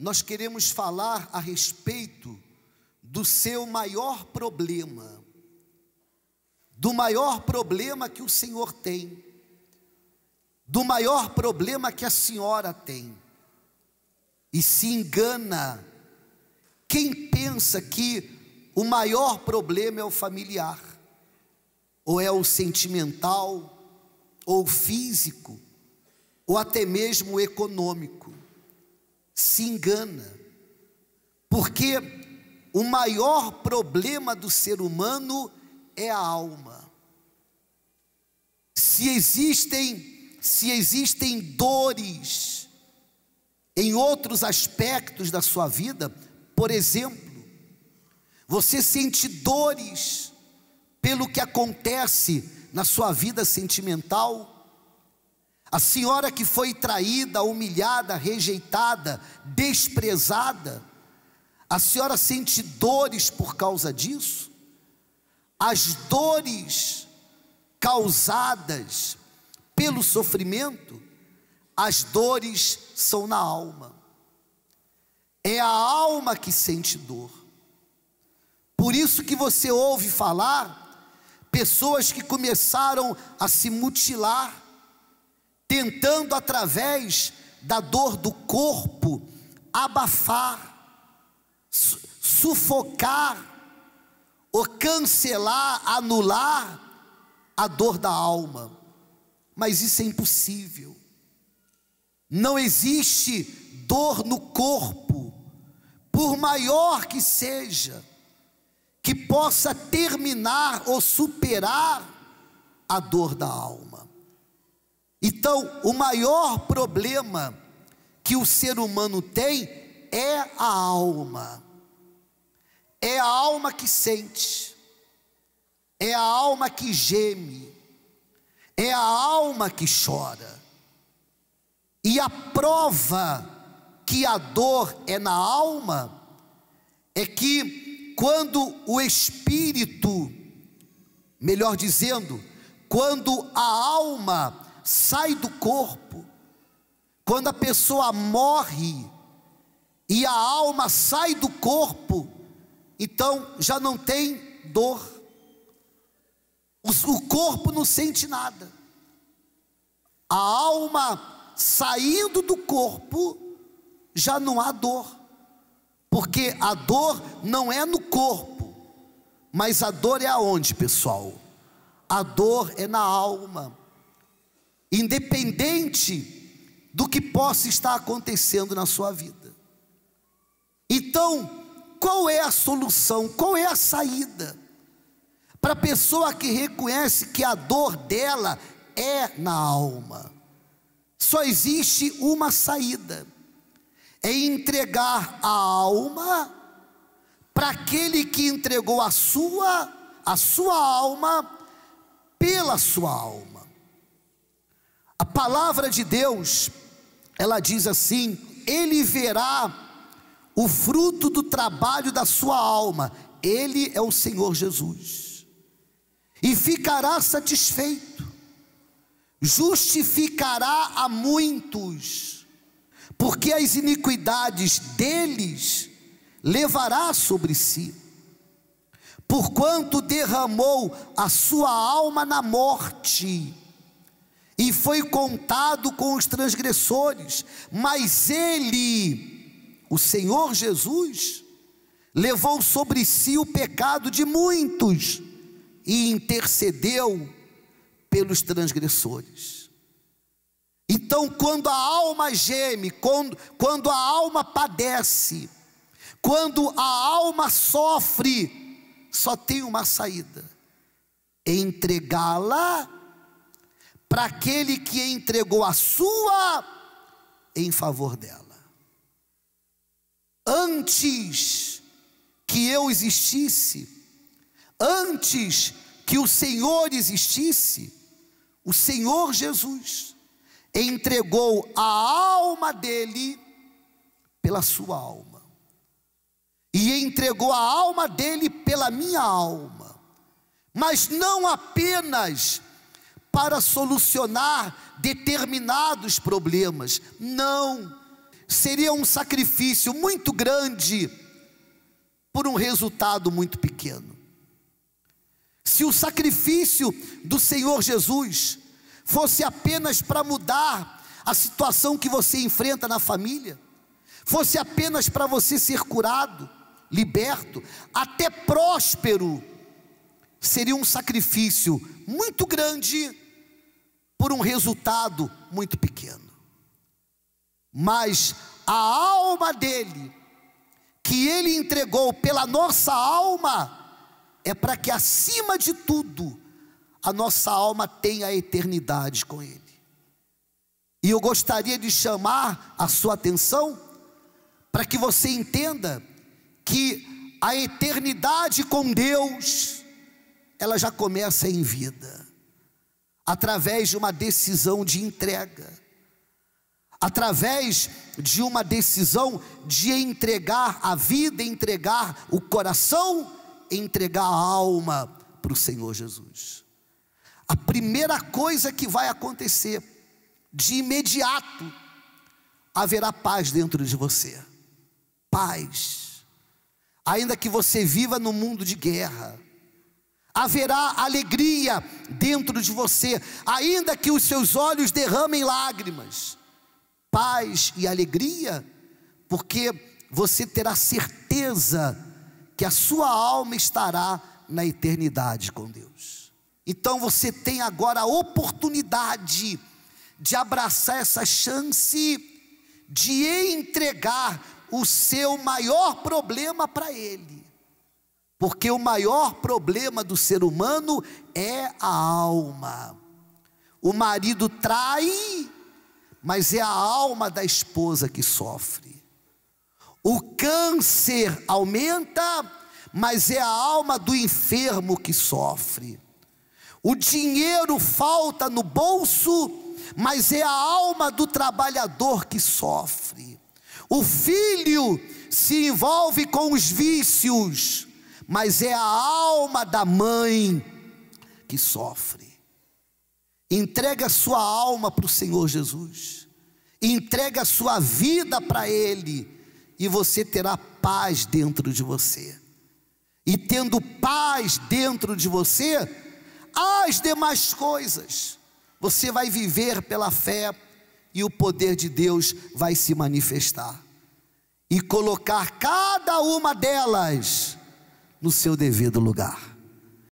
nós queremos falar a respeito do seu maior problema, do maior problema que o senhor tem, do maior problema que a senhora tem. E se engana quem pensa que o maior problema é o familiar, ou é o sentimental, ou físico, ou até mesmo o econômico se engana. Porque o maior problema do ser humano é a alma. Se existem, se existem dores em outros aspectos da sua vida, por exemplo, você sente dores pelo que acontece na sua vida sentimental, a senhora que foi traída, humilhada, rejeitada, desprezada, a senhora sente dores por causa disso? As dores causadas pelo sofrimento, as dores são na alma. É a alma que sente dor. Por isso que você ouve falar pessoas que começaram a se mutilar, tentando através da dor do corpo abafar, sufocar ou cancelar, anular a dor da alma. Mas isso é impossível. Não existe dor no corpo, por maior que seja, que possa terminar ou superar a dor da alma. Então, o maior problema que o ser humano tem é a alma. É a alma que sente, é a alma que geme, é a alma que chora. E a prova que a dor é na alma é que quando o espírito, melhor dizendo, quando a alma sai do corpo. Quando a pessoa morre e a alma sai do corpo, então já não tem dor. O corpo não sente nada. A alma saindo do corpo já não há dor. Porque a dor não é no corpo, mas a dor é aonde, pessoal? A dor é na alma independente do que possa estar acontecendo na sua vida. Então, qual é a solução? Qual é a saída? Para a pessoa que reconhece que a dor dela é na alma, só existe uma saída: é entregar a alma para aquele que entregou a sua, a sua alma pela sua alma. A palavra de Deus, ela diz assim: Ele verá o fruto do trabalho da sua alma, Ele é o Senhor Jesus, e ficará satisfeito, justificará a muitos, porque as iniquidades deles levará sobre si, porquanto derramou a sua alma na morte e foi contado com os transgressores, mas ele, o Senhor Jesus, levou sobre si o pecado de muitos e intercedeu pelos transgressores. Então, quando a alma geme, quando, quando a alma padece, quando a alma sofre, só tem uma saída: entregá-la para aquele que entregou a sua em favor dela. Antes que eu existisse, antes que o Senhor existisse, o Senhor Jesus entregou a alma dele pela sua alma, e entregou a alma dele pela minha alma, mas não apenas para solucionar determinados problemas. Não. Seria um sacrifício muito grande por um resultado muito pequeno. Se o sacrifício do Senhor Jesus fosse apenas para mudar a situação que você enfrenta na família, fosse apenas para você ser curado, liberto, até próspero, seria um sacrifício muito grande por um resultado muito pequeno. Mas a alma dele, que ele entregou pela nossa alma, é para que acima de tudo a nossa alma tenha a eternidade com ele. E eu gostaria de chamar a sua atenção para que você entenda que a eternidade com Deus, ela já começa em vida através de uma decisão de entrega, através de uma decisão de entregar a vida, entregar o coração, entregar a alma para o Senhor Jesus. A primeira coisa que vai acontecer, de imediato, haverá paz dentro de você. Paz. Ainda que você viva no mundo de guerra, haverá alegria dentro de você, ainda que os seus olhos derramem lágrimas, paz e alegria, porque você terá certeza que a sua alma estará na eternidade com Deus. Então você tem agora a oportunidade de abraçar essa chance de entregar o seu maior problema para Ele porque o maior problema do ser humano é a alma. O marido trai, mas é a alma da esposa que sofre. O câncer aumenta, mas é a alma do enfermo que sofre. O dinheiro falta no bolso, mas é a alma do trabalhador que sofre. O filho se envolve com os vícios, mas é a alma da mãe que sofre. Entrega sua alma para o Senhor Jesus, entrega sua vida para Ele, e você terá paz dentro de você. E tendo paz dentro de você, as demais coisas você vai viver pela fé e o poder de Deus vai se manifestar. E colocar cada uma delas no seu devido lugar.